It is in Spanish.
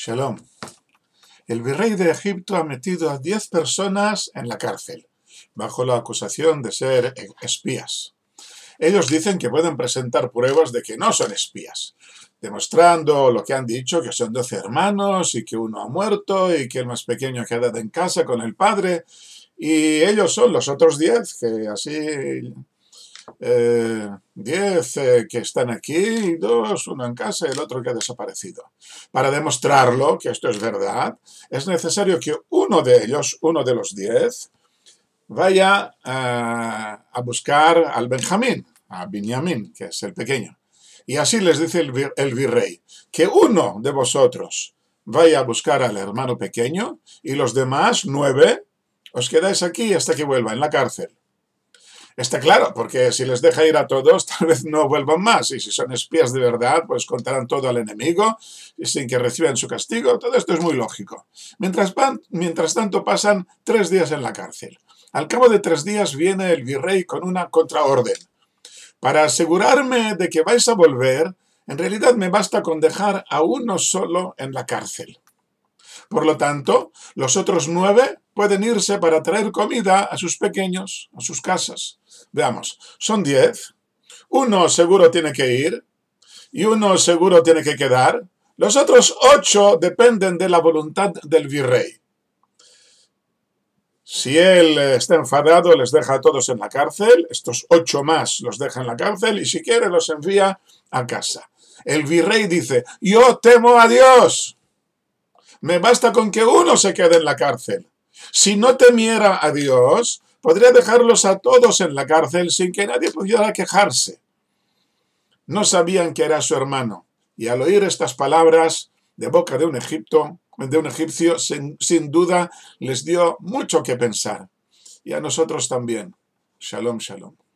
Shalom. El virrey de Egipto ha metido a 10 personas en la cárcel, bajo la acusación de ser espías. Ellos dicen que pueden presentar pruebas de que no son espías, demostrando lo que han dicho, que son 12 hermanos y que uno ha muerto y que el más pequeño quedado en casa con el padre. Y ellos son los otros 10 que así eh, diez eh, que están aquí, dos, uno en casa y el otro que ha desaparecido. Para demostrarlo, que esto es verdad, es necesario que uno de ellos, uno de los diez, vaya eh, a, buscar al Benjamín, a Benjamín, que es el pequeño. Y así les dice el, el virrey, que uno de vosotros vaya a buscar al hermano pequeño y los demás, nueve, os quedáis aquí hasta que vuelva en la cárcel. Está claro, porque si les deja ir a todos, tal vez no vuelvan más. Y si son espías de verdad, pues contarán todo al enemigo y sin que reciban su castigo. Todo esto es muy lógico. Mientras, van, mientras tanto, pasan tres días en la cárcel. Al cabo de tres días viene el virrey con una contraorden. Para asegurarme de que vais a volver, en realidad me basta con dejar a uno solo en la cárcel. Por lo tanto, los otros nueve pueden irse para traer comida a sus pequeños, a sus casas. Veamos, son diez. Uno seguro tiene que ir y uno seguro tiene que quedar. Los otros ocho dependen de la voluntad del virrey. Si él está enfadado, les deja a todos en la cárcel, estos ocho más los deja en la cárcel y si quiere los envía a casa. El virrey dice, yo temo a Dios. Me basta con que uno se quede en la cárcel. Si no temiera a Dios, podría dejarlos a todos en la cárcel sin que nadie pudiera quejarse. No sabían que era su hermano, y al oír estas palabras de boca de un, egipto, de un egipcio, sin, sin duda les dio mucho que pensar. Y a nosotros también. Shalom, shalom.